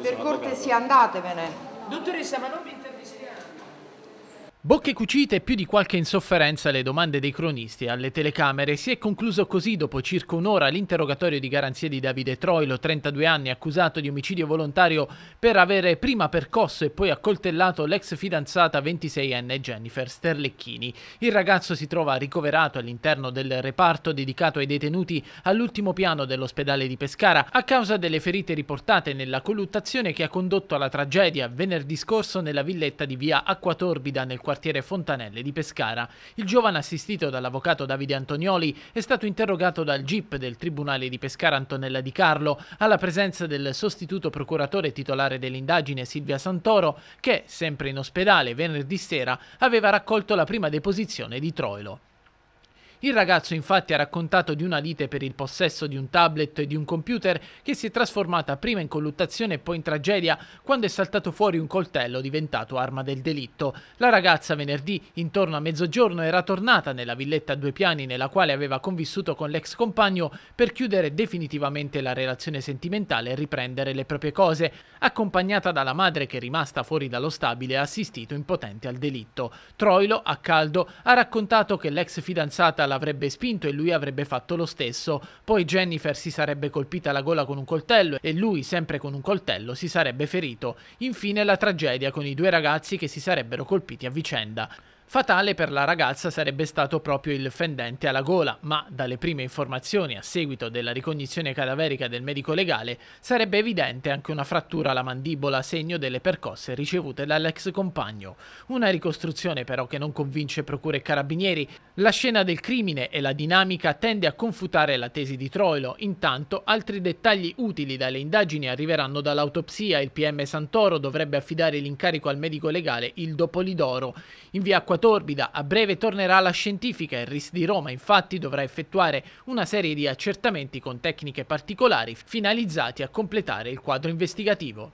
Per cortesia andatevene. Dottoressa, ma non mi intervistare. Bocche cucite e più di qualche insofferenza alle domande dei cronisti e alle telecamere. Si è concluso così dopo circa un'ora l'interrogatorio di garanzia di Davide Troilo, 32 anni, accusato di omicidio volontario per avere prima percosso e poi accoltellato l'ex fidanzata 26enne Jennifer Sterlecchini. Il ragazzo si trova ricoverato all'interno del reparto dedicato ai detenuti all'ultimo piano dell'ospedale di Pescara a causa delle ferite riportate nella colluttazione che ha condotto alla tragedia venerdì scorso nella villetta di via Acquatorbida nel quartiere quartiere Fontanelle di Pescara. Il giovane assistito dall'avvocato Davide Antonioli è stato interrogato dal GIP del Tribunale di Pescara Antonella Di Carlo alla presenza del sostituto procuratore titolare dell'indagine Silvia Santoro che, sempre in ospedale venerdì sera, aveva raccolto la prima deposizione di Troilo. Il ragazzo infatti ha raccontato di una lite per il possesso di un tablet e di un computer che si è trasformata prima in colluttazione e poi in tragedia quando è saltato fuori un coltello diventato arma del delitto. La ragazza venerdì intorno a mezzogiorno era tornata nella villetta a due piani nella quale aveva convissuto con l'ex compagno per chiudere definitivamente la relazione sentimentale e riprendere le proprie cose, accompagnata dalla madre che è rimasta fuori dallo stabile e assistito impotente al delitto. Troilo, a caldo, ha raccontato che l'ex fidanzata l'avrebbe spinto e lui avrebbe fatto lo stesso. Poi Jennifer si sarebbe colpita la gola con un coltello e lui, sempre con un coltello, si sarebbe ferito. Infine la tragedia con i due ragazzi che si sarebbero colpiti a vicenda. Fatale per la ragazza sarebbe stato proprio il fendente alla gola, ma dalle prime informazioni a seguito della ricognizione cadaverica del medico legale sarebbe evidente anche una frattura alla mandibola segno delle percosse ricevute dall'ex compagno. Una ricostruzione però che non convince procure e carabinieri. La scena del crimine e la dinamica tende a confutare la tesi di Troilo. Intanto altri dettagli utili dalle indagini arriveranno dall'autopsia. Il PM Santoro dovrebbe affidare l'incarico al medico legale il Dopolidoro. In via 4 Torbida a breve tornerà alla scientifica, il RIS di Roma infatti dovrà effettuare una serie di accertamenti con tecniche particolari finalizzati a completare il quadro investigativo.